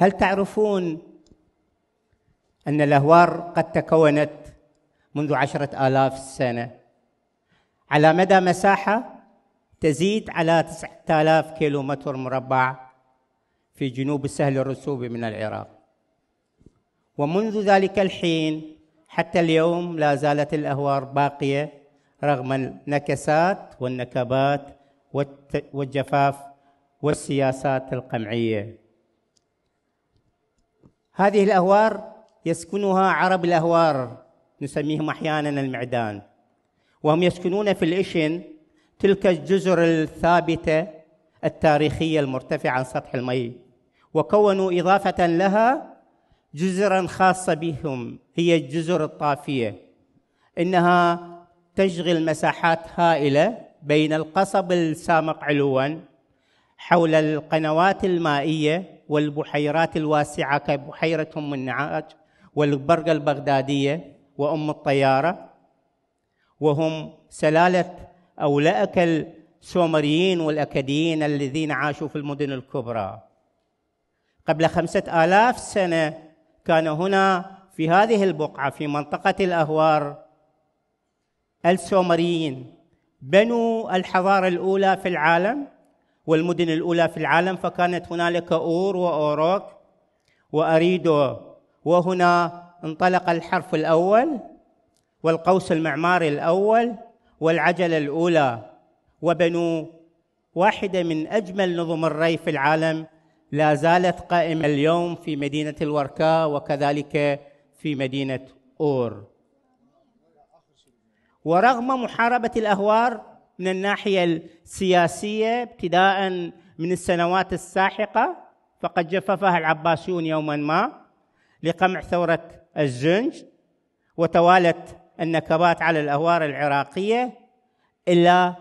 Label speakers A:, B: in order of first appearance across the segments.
A: هل تعرفون أن الأهوار قد تكونت منذ عشرة آلاف سنة على مدى مساحة تزيد على تسعة آلاف كيلو متر مربع في جنوب السهل الرسوبي من العراق ومنذ ذلك الحين حتى اليوم لا زالت الأهوار باقية رغم النكسات والنكبات والجفاف والسياسات القمعيه هذه الأهوار يسكنها عرب الأهوار نسميهم أحيانا المعدان وهم يسكنون في الإشن تلك الجزر الثابتة التاريخية المرتفعة عن سطح المي وكونوا إضافة لها جزرا خاصة بهم هي الجزر الطافية إنها تشغل مساحات هائلة بين القصب السامق علوا حول القنوات المائية والبحيرات الواسعة كبحيرة أم النعاج والبرقة البغدادية وأم الطيارة وهم سلالة أو السومريين والأكاديين الذين عاشوا في المدن الكبرى قبل خمسة آلاف سنة كان هنا في هذه البقعة في منطقة الأهوار السومريين بنوا الحضارة الأولى في العالم والمدن الأولى في العالم فكانت هنالك أور وأوروك وأريدو وهنا انطلق الحرف الأول والقوس المعماري الأول والعجلة الأولى وبنوا واحدة من أجمل نظم الري في العالم لا زالت قائمة اليوم في مدينة الوركاء وكذلك في مدينة أور ورغم محاربة الأهوار من الناحية السياسية ابتداء من السنوات الساحقة فقد جففها العباسيون يوما ما لقمع ثورة الزنج وتوالت النكبات على الأهوار العراقية إلا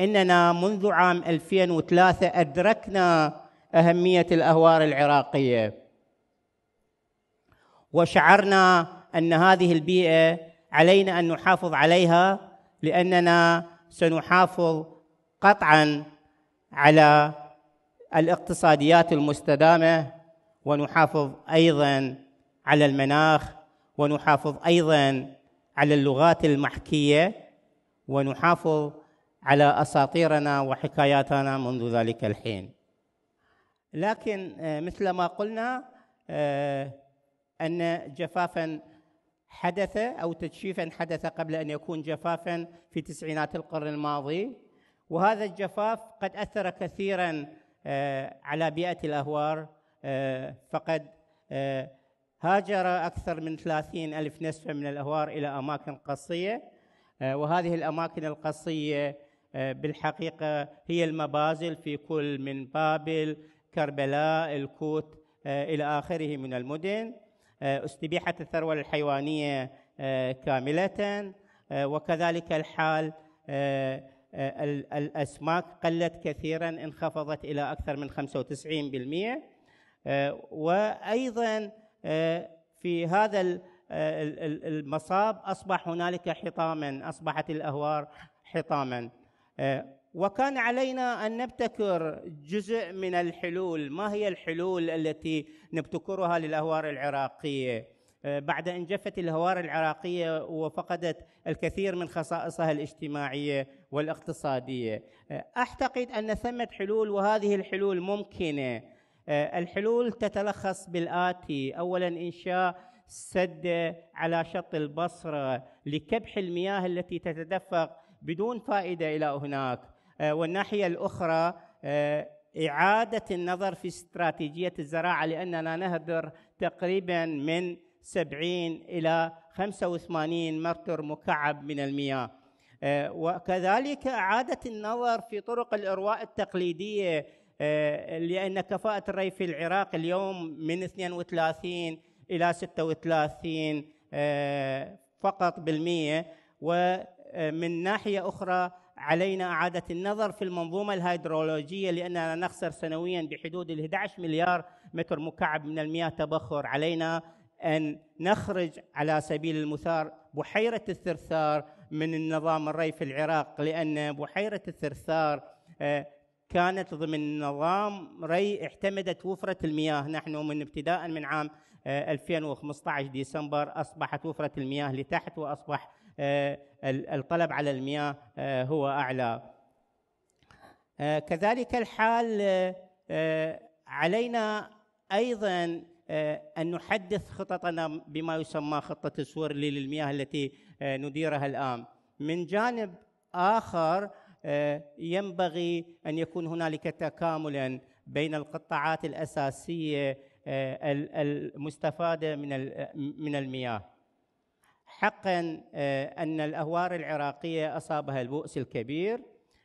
A: أننا منذ عام 2003 أدركنا أهمية الأهوار العراقية وشعرنا أن هذه البيئة علينا أن نحافظ عليها لأننا سنحافظ قطعا على الاقتصاديات المستدامه ونحافظ ايضا على المناخ ونحافظ ايضا على اللغات المحكيه ونحافظ على اساطيرنا وحكاياتنا منذ ذلك الحين لكن آه، مثل ما قلنا آه، ان جفافا حدث أو تجفيفا حدث قبل أن يكون جفافا في تسعينات القرن الماضي وهذا الجفاف قد أثر كثيرا آه، على بيئة الأهوار آه، فقد آه، هاجر أكثر من 30 ألف نسمة من الأهوار إلى أماكن قصية وهذه الأماكن القصية بالحقيقة هي المبازل في كل من بابل كربلاء الكوت إلى آخره من المدن آه، استبيحت الثروة الحيوانية آه، كاملة آه، وكذلك الحال الأسماك قلت كثيرا انخفضت إلى أكثر من 95% وأيضا في هذا المصاب أصبح هنالك حطاما أصبحت الأهوار حطاما وكان علينا ان نبتكر جزء من الحلول، ما هي الحلول التي نبتكرها للاهوار العراقيه؟ آه، بعد ان جفت الاهوار العراقيه وفقدت الكثير من خصائصها الاجتماعيه والاقتصاديه. آه، اعتقد ان ثمه حلول وهذه الحلول ممكنه. آه، الحلول تتلخص بالاتي: اولا انشاء سد على شط البصره لكبح المياه التي تتدفق بدون فائده الى هناك آه، والناحية الأخرى آه، إعادة النظر في استراتيجية الزراعة لأننا نهدر تقريبا من 70 إلى 85 متر مكعب من المياه آه، وكذلك إعادة النظر في طرق الإرواء التقليدية لأن كفاءة الري في العراق اليوم من 32 إلى 36 فقط بالمية ومن ناحية أخرى علينا إعادة النظر في المنظومة الهيدرولوجية لأننا نخسر سنويا بحدود ال 11 مليار متر مكعب من المياه تبخر علينا أن نخرج على سبيل المثار بحيرة الثرثار من النظام الري في العراق لأن بحيرة الثرثار آه، كانت ضمن نظام ري اعتمدت وفرة المياه نحن من ابتداء من عام 2015 آه، ديسمبر أصبحت وفرة المياه لتحت وأصبح آه، القلب على المياه آه، هو أعلى آه، كذلك الحال علينا أيضا أن نحدث خططنا بما يسمى خطة السور للمياه التي نديرها الآن من جانب آخر ينبغي أن يكون هنالك تكاملا بين القطاعات الأساسية المستفادة من من المياه حقا آه، ان الاهوار العراقيه اصابها البؤس الكبير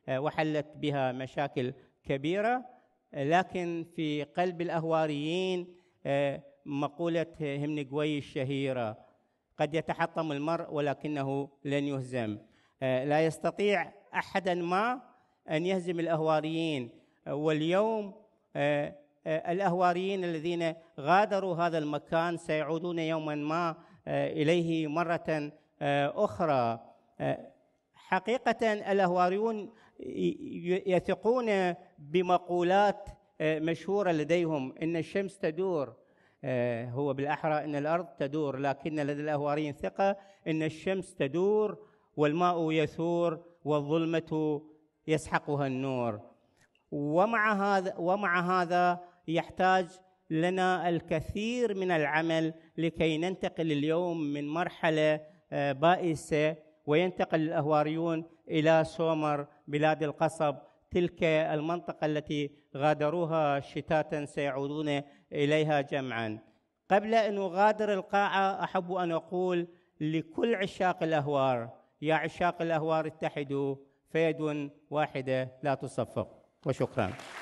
A: آه، وحلت بها مشاكل كبيره لكن في قلب الاهواريين آه، مقوله همنجوي الشهيره قد يتحطم المرء ولكنه لن يهزم لا يستطيع احدا ما ان يهزم الاهواريين واليوم الاهواريين الذين غادروا هذا المكان سيعودون يوما ما آه، إليه مرة آه، أخرى آه، حقيقة الأهواريون يثقون بمقولات مشهورة لديهم إن الشمس تدور هو بالأحرى إن الأرض تدور لكن لدى الأهواريين ثقة إن الشمس تدور والماء يثور والظلمة يسحقها النور ومع هذا ومع هذا يحتاج لنا الكثير من العمل لكي ننتقل اليوم من مرحله آه، بائسه وينتقل الاهواريون الى سومر بلاد القصب تلك المنطقه التي غادروها شتاتا سيعودون اليها جمعا قبل ان اغادر القاعه احب ان اقول لكل عشاق الاهوار يا عشاق الاهوار اتحدوا فيد واحده لا تصفق وشكرا